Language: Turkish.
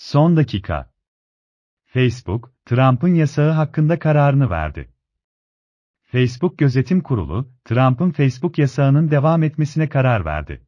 Son dakika. Facebook, Trump'ın yasağı hakkında kararını verdi. Facebook Gözetim Kurulu, Trump'ın Facebook yasağının devam etmesine karar verdi.